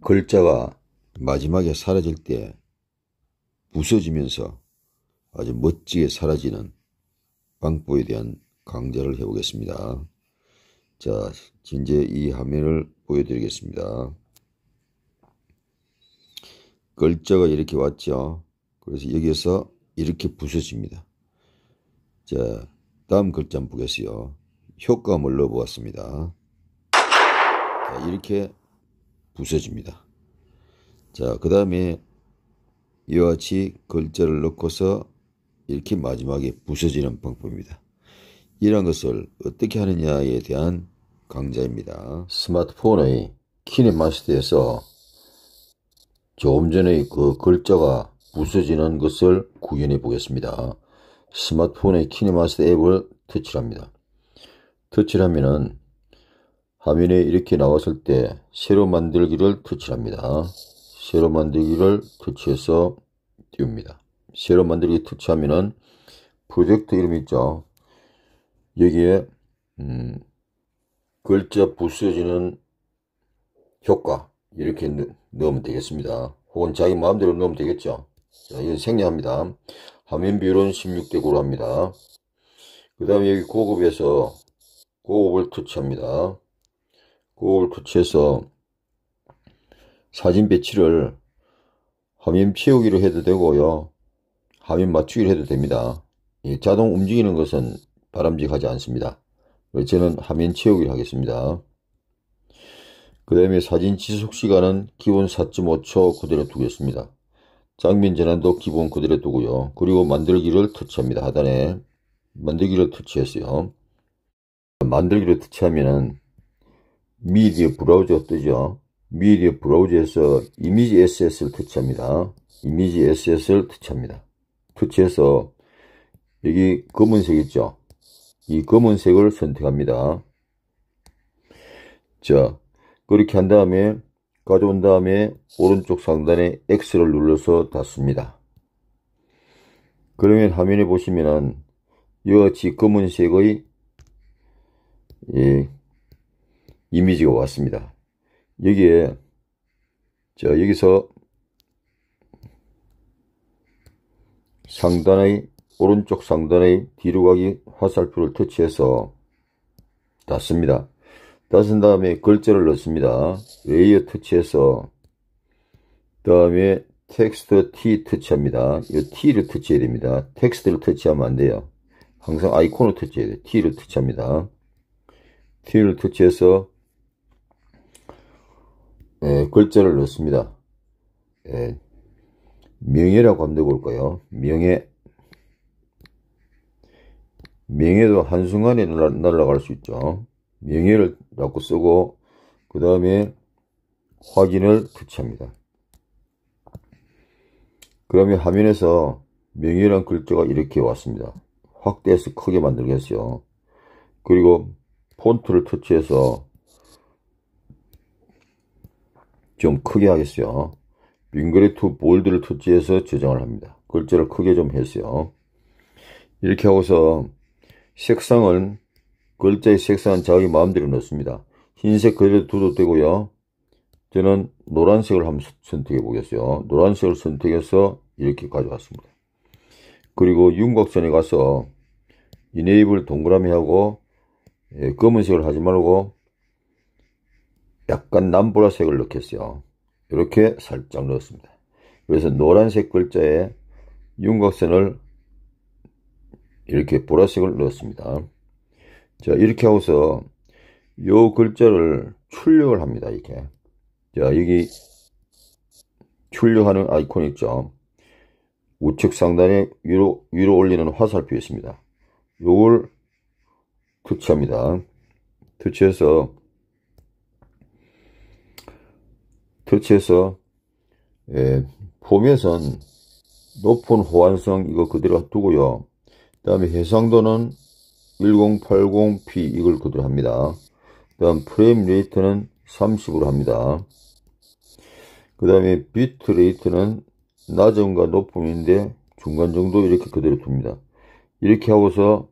글자가 마지막에 사라질 때 부서지면서 아주 멋지게 사라지는 방법에 대한 강좌를 해보겠습니다. 자, 현제이 화면을 보여드리겠습니다. 글자가 이렇게 왔죠. 그래서 여기에서 이렇게 부서집니다. 자, 다음 글자 한 보겠어요. 효과음을 넣어보았습니다. 자, 이렇게 부서집니다. 자, 그 다음에 이와 같이 글자를 넣고서 이렇게 마지막에 부서지는 방법입니다. 이런 것을 어떻게 하느냐에 대한 강좌입니다. 스마트폰의 키네마스터에서 조금 전에그 글자가 부서지는 것을 구현해 보겠습니다. 스마트폰의 키니마스 앱을 터치합니다. 터치하면은 를 화면에 이렇게 나왔을 때 새로 만들기를 터치합니다. 새로 만들기를 터치해서 띄웁니다. 새로 만들기 터치하면은 프로젝트 이름 있죠. 여기에 음, 글자 부스지는 효과 이렇게 넣으면 되겠습니다. 혹은 자기 마음대로 넣으면 되겠죠. 자, 이건 생략합니다. 하민비론 16대9로 합니다. 그 다음에 여기 고급에서 고급을 터치합니다. 고급을 터치해서 사진 배치를 화면 채우기로 해도 되고요. 화면 맞추기로 해도 됩니다. 예, 자동 움직이는 것은 바람직하지 않습니다. 그래 저는 화면 채우기를 하겠습니다. 그 다음에 사진 지속 시간은 기본 4.5초 그대로 두겠습니다. 장면 전환도 기본 그대로 두고요. 그리고 만들기를 터치합니다. 하단에 만들기를 터치했어요. 만들기를 터치하면은 미디어 브라우저 뜨죠. 미디어 브라우저에서 이미지 SS를 터치합니다. 이미지 SS를 터치합니다. 터치해서 여기 검은색 있죠. 이 검은색을 선택합니다. 자, 그렇게 한 다음에 가져온 다음에 오른쪽 상단에 X를 눌러서 닫습니다. 그러면 화면에 보시면은 이와 같이 검은색의 예, 이미지가 왔습니다. 여기에 자 여기서 상단의 오른쪽 상단의 뒤로 가기 화살표를 터치해서 닫습니다. 따쓴 다음에 글자를 넣습니다. 레이어 터치해서 그 다음에 텍스트 T 터치합니다. 이 T를 터치해야 됩니다. 텍스트를 터치하면 안 돼요. 항상 아이콘을 터치해야 돼요. T를 터치합니다. T를 터치해서 예, 글자를 넣습니다. 예, 명예라고 하면 되고 올까요? 명예 명예도 한순간에 날아갈 수 있죠. 명예를 자고 쓰고 그 다음에 확인을 터치합니다. 그러면 화면에서 명예란 글자가 이렇게 왔습니다. 확대해서 크게 만들겠어요. 그리고 폰트를 터치해서 좀 크게 하겠어요. 빙그레 투 볼드를 터치해서 저장을 합니다. 글자를 크게 좀 했어요. 이렇게 하고서 색상은 글자의 색상은 자기 마음대로 넣습니다. 흰색 그대로 두도 되고요. 저는 노란색을 한번 선택해 보겠어요. 노란색을 선택해서 이렇게 가져왔습니다. 그리고 윤곽선에 가서 이네잎을 동그라미 하고 예, 검은색을 하지 말고 약간 남보라색을 넣겠어요. 이렇게 살짝 넣었습니다. 그래서 노란색 글자에 윤곽선을 이렇게 보라색을 넣었습니다. 자, 이렇게 하고서 요 글자를 출력을 합니다. 이렇게. 자, 여기 출력하는 아이콘 있죠. 우측 상단에 위로, 위로 올리는 화살표 있습니다. 요걸 터치합니다. 터치해서 터치해서 예, 봄에선 높은 호환성 이거 그대로 두고요. 그 다음에 해상도는 1080p 이걸 그대로 합니다. 그 다음 프레임 레이트는 30으로 합니다. 그 다음에 비트 레이트는 낮음과 높음인데 중간 정도 이렇게 그대로 둡니다. 이렇게 하고서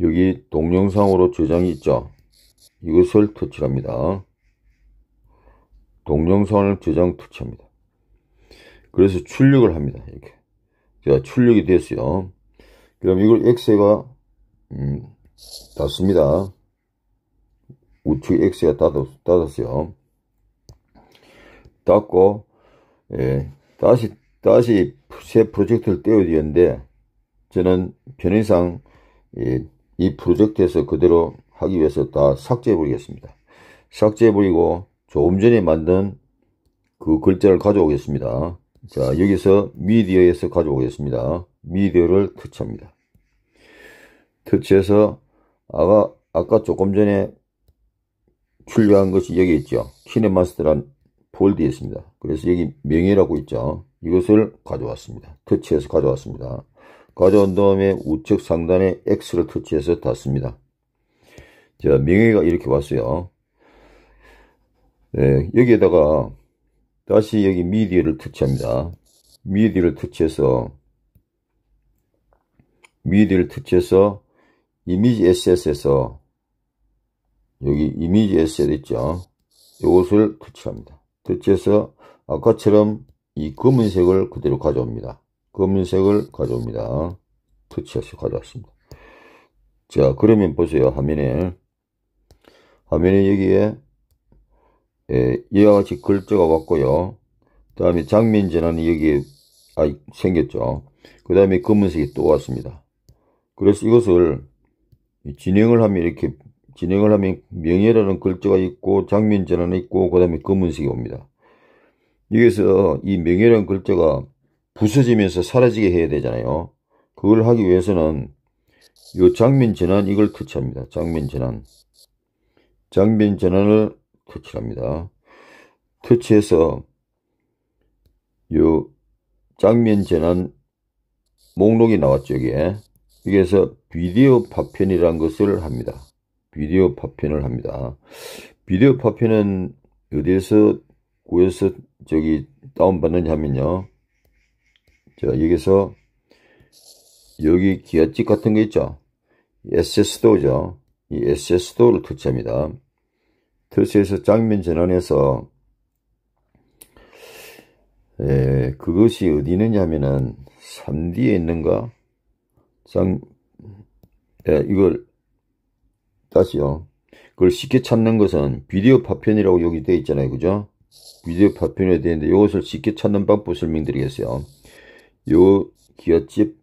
여기 동영상으로 저장이 있죠. 이것을 터치합니다. 동영상을 저장 터치합니다. 그래서 출력을 합니다. 이렇게. 자, 출력이 됐어요. 그럼 이걸 엑스가 음, 닫습니다. 우측 엑스가 닫았, 닫았어요. 닫고 예, 다시 다시 새 프로젝트를 떼어야 되는데 저는 편의상 예, 이 프로젝트에서 그대로 하기 위해서 다 삭제해 버리겠습니다. 삭제해 버리고 조금 전에 만든 그 글자를 가져오겠습니다. 자, 여기서 미디어에서 가져오겠습니다. 미디어를 터치합니다. 터치해서 아까, 아까 조금 전에 출력한 것이 여기 있죠. 키네마스터란 폴드에 있습니다. 그래서 여기 명예라고 있죠. 이것을 가져왔습니다. 터치해서 가져왔습니다. 가져온 다음에 우측 상단에 X를 터치해서 닫습니다. 자, 명예가 이렇게 왔어요. 네, 여기에다가 다시 여기 미디어를 터치합니다. 미디어를 터치해서 미디어를 터치해서 이미지 SS에서 여기 이미지 SS 있죠. 이것을 터치합니다. 터치해서 아까처럼 이 검은색을 그대로 가져옵니다. 검은색을 가져옵니다. 터치해서 가져왔습니다. 자 그러면 보세요 화면에 화면에 여기에 예, 이와 같이 글자가 왔고요. 그 다음에 장민재라는 여기에 아, 생겼죠. 그 다음에 검은색이 또 왔습니다. 그래서 이것을 진행을 하면 이렇게 진행을 하면 명예라는 글자가 있고 장민재라는 있고 그 다음에 검은색이 옵니다. 여기서 이 명예라는 글자가 부서지면서 사라지게 해야 되잖아요. 그걸 하기 위해서는 요 장면 전환 이걸 터치합니다. 장면 전환. 장면 전환을 터치 합니다. 터치해서 요 장면 재난 목록이 나왔죠 여기에 여기에서 비디오 파편이라는 것을 합니다 비디오 파편을 합니다 비디오 파편은 어디에서 구해서 저기 다운받느냐 하면요 자 여기서 여기 기아집 같은 게 있죠 SS 도죠이 SS 도를 터치합니다 터스에서 장면 전환해서 예, 그것이 어디 있느냐 하면은 3D에 있는가? 장, 예, 이걸 다시요. 그걸 쉽게 찾는 것은 비디오 파편이라고 여기 되어 있잖아요. 그죠? 비디오 파편이 되어 있는데 이것을 쉽게 찾는 방법 설명드리겠어요. 요 기어집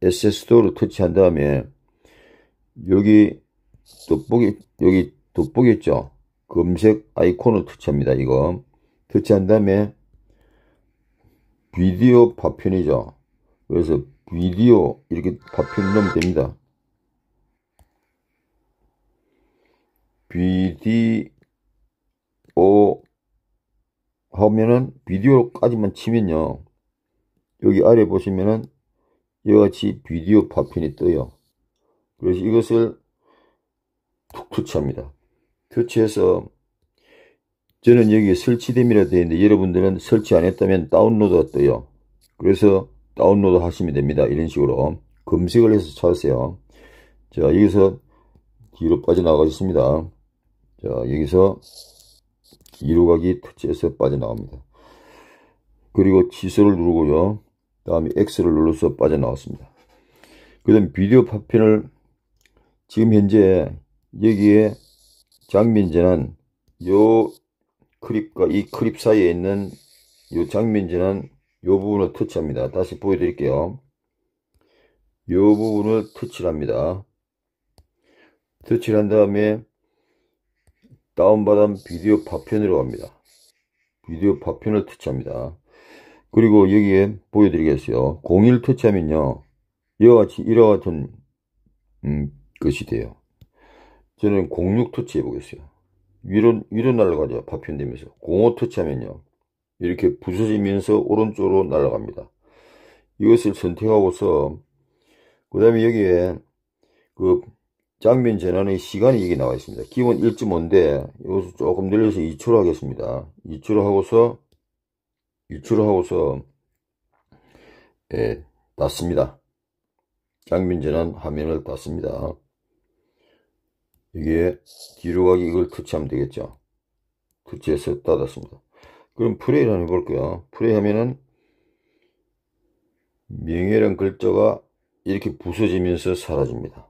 SS도를 터치한 다음에 여기 돋보기 여기 돋보기 죠 검색 아이콘을 터치합니다. 이거 터치한 다음에 비디오 파편이죠. 그래서 비디오 이렇게 파편 넣으면 됩니다. 비디오 하면은 비디오까지만 치면요. 여기 아래 보시면은 이와 같이 비디오 파편이 떠요. 그래서 이것을 툭 터치합니다. 교체해서 저는 여기 설치됨이라 되어 있는데 여러분들은 설치 안 했다면 다운로드가 떠요. 그래서 다운로드 하시면 됩니다. 이런 식으로 검색을 해서 찾으세요. 자 여기서 뒤로 빠져나가겠습니다. 자 여기서 뒤로 가기 터치해서 빠져나갑니다. 그리고 취소를 누르고요. 다음에 X를 눌러서 빠져나왔습니다. 그 다음 비디오 파편을 지금 현재 여기에 장민재는 요 크립과 이 크립 사이에 있는 요 장민재는 요 부분을 터치합니다. 다시 보여드릴게요. 요 부분을 터치를 합니다. 터치를 한 다음에 다운받은 비디오 파편으로 갑니다. 비디오 파편을 터치합니다. 그리고 여기에 보여드리겠어요. 01 터치하면요. 이와 같이 이와 같은 음, 것이 돼요. 저는 06 터치 해보겠어요. 위로, 위로 날아가죠. 파편 되면서. 05 터치하면요. 이렇게 부서지면서 오른쪽으로 날아갑니다. 이것을 선택하고서, 그 다음에 여기에 그 장면 전환의 시간이 이게 나와 있습니다. 기본 1.5인데 이것을 조금 늘려서 2초로 하겠습니다. 2초로 하고서 2초로 하고서 예, 닫습니다. 장면 전환 화면을 닫습니다. 여기에 뒤로 가기 이걸 터치하면 되겠죠 터치해서 닫았습니다 그럼 프레이를 해볼 거요프레이 하면은 명예란 글자가 이렇게 부서지면서 사라집니다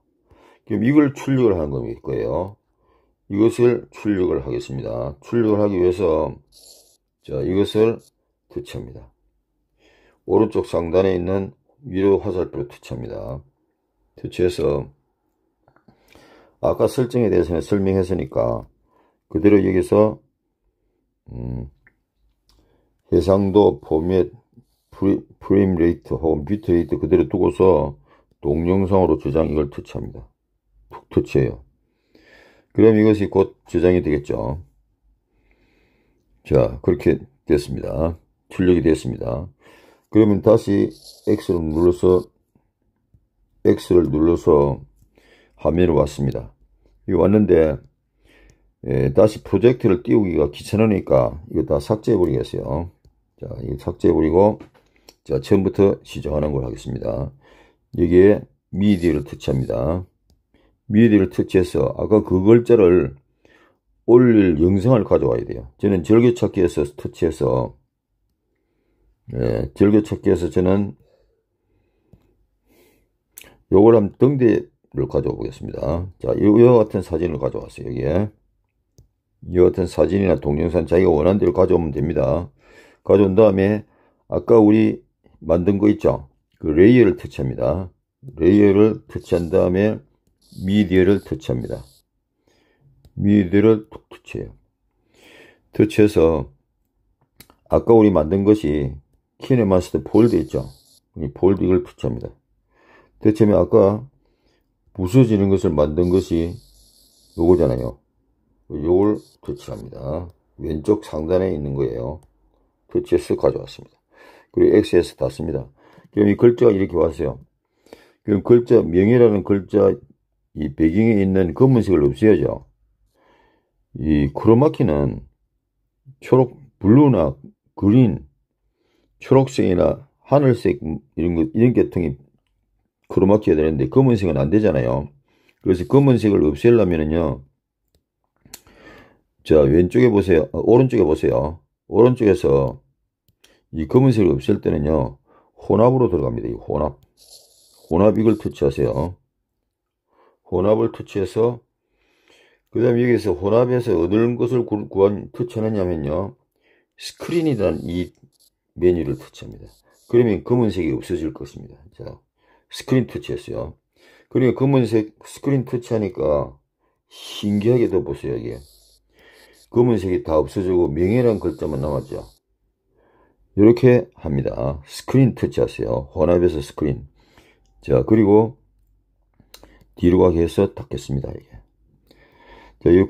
그럼 이걸 출력을 하는 겁니다 거예요 이것을 출력을 하겠습니다 출력을 하기 위해서 자 이것을 터치합니다 오른쪽 상단에 있는 위로 화살표를 터치합니다 터치해서 아까 설정에 대해서는 설명했으니까 그대로 여기서 음, 해상도, 포맷, 프레임 레이트 혹은 뷰트 레이트 그대로 두고서 동영상으로 저장 이걸 터치합니다. 툭 터치해요. 그럼 이것이 곧 저장이 되겠죠. 자 그렇게 됐습니다. 출력이 됐습니다. 그러면 다시 X를 눌러서 X를 눌러서 화면으로 왔습니다. 이 왔는데 예, 다시 프로젝트를 띄우기가 귀찮으니까 이거 다 삭제해 버리겠어요. 자, 이거 삭제해 버리고 자, 처음부터 시작하는 걸 하겠습니다. 여기에 미디를 터치합니다. 미디를 터치해서 아까 그 글자를 올릴 영상을 가져와야 돼요. 저는 절교찾기에서 터치해서 예, 절교찾기에서 저는 요걸 한번 등대 를 가져와 보겠습니다. 자, 이와 같은 사진을 가져왔어요. 여기에. 이와 같은 사진이나 동영상 자기가 원하는 대로 가져오면 됩니다. 가져온 다음에 아까 우리 만든 거 있죠? 그 레이어를 터치합니다. 레이어를 터치한 다음에 미디어를 터치합니다. 미디어를 툭 터치해요. 터치해서 아까 우리 만든 것이 키네마스터 폴드 있죠? 이 폴드 이걸 터치합니다. 터치하면 아까 부서지는 것을 만든 것이 요거잖아요. 요걸 퇴치합니다. 왼쪽 상단에 있는 거예요. 퇴치해서 가져왔습니다. 그리고 x s 서 닫습니다. 그럼 이 글자가 이렇게 왔어요. 그럼 글자, 명예라는 글자 이 배경에 있는 검은색을 없애야죠. 이 크로마키는 초록, 블루나 그린, 초록색이나 하늘색 이런 것, 이런 계통이 크로마키가 되는데 검은색은 안 되잖아요. 그래서 검은색을 없애려면은요. 자, 왼쪽에 보세요. 아, 오른쪽에 보세요. 오른쪽에서 이 검은색을 없앨 때는요. 혼합으로 들어갑니다. 이 혼합. 혼합 이걸 터치하세요. 혼합을 터치해서 그 다음에 여기서 혼합에서 얻은 것을 구한 터치하느냐면요. 스크린이란 이 메뉴를 터치합니다. 그러면 검은색이 없어질 것입니다. 자, 스크린 터치했어요. 그리고 검은색 스크린 터치하니까 신기하게도 보세요 이게 검은색이 다 없어지고 명예란 글자만 남았죠. 이렇게 합니다. 스크린 터치하세요. 혼합해서 스크린. 자 그리고 뒤로 가게 해서 닫겠습니다. 이게. 자, 이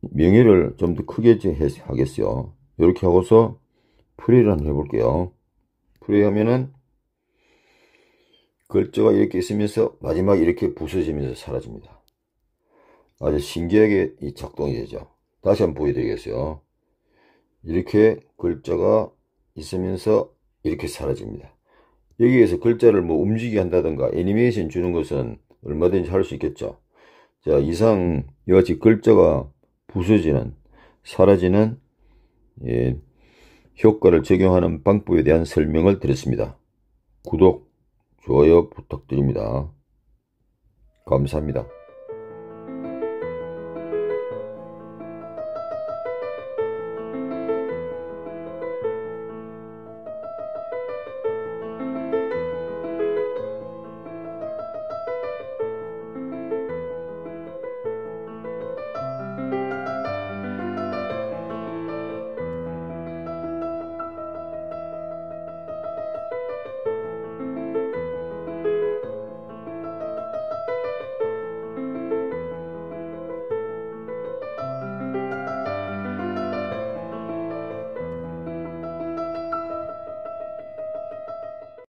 명예를 좀 더 크게 하겠어요. 이렇게 하고서 플레이를 한번 해볼게요. 플레이 하면은 글자가 이렇게 있으면서 마지막 이렇게 부서지면서 사라집니다. 아주 신기하게 이 작동이 되죠. 다시 한번 보여드리겠어요. 이렇게 글자가 있으면서 이렇게 사라집니다. 여기에서 글자를 뭐 움직이게 한다든가 애니메이션 주는 것은 얼마든지 할 수 있겠죠. 자, 이상 이와 같이 글자가 부서지는, 사라지는 예, 효과를 적용하는 방법에 대한 설명을 드렸습니다. 구독, 좋아요 부탁드립니다. 감사합니다.